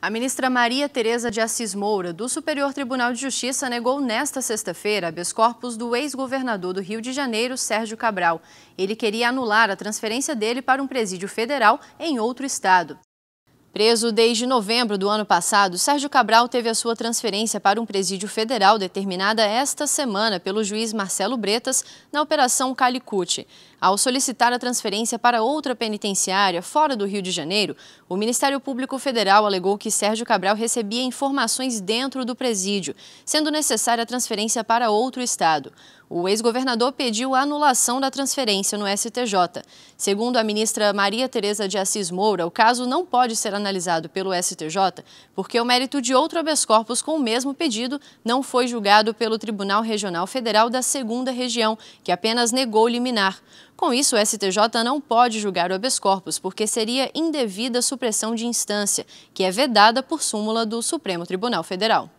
A ministra Maria Tereza de Assis Moura, do Superior Tribunal de Justiça, negou nesta sexta-feira habeas corpus do ex-governador do Rio de Janeiro, Sérgio Cabral. Ele queria anular a transferência dele para um presídio federal em outro estado. Preso desde novembro do ano passado, Sérgio Cabral teve a sua transferência para um presídio federal determinada esta semana pelo juiz Marcelo Bretas na Operação Calicute. Ao solicitar a transferência para outra penitenciária fora do Rio de Janeiro, o Ministério Público Federal alegou que Sérgio Cabral recebia informações dentro do presídio, sendo necessária a transferência para outro estado o ex-governador pediu anulação da transferência no STJ. Segundo a ministra Maria Tereza de Assis Moura, o caso não pode ser analisado pelo STJ porque o mérito de outro habeas corpus com o mesmo pedido não foi julgado pelo Tribunal Regional Federal da 2 Região, que apenas negou liminar. Com isso, o STJ não pode julgar o habeas corpus, porque seria indevida supressão de instância, que é vedada por súmula do Supremo Tribunal Federal.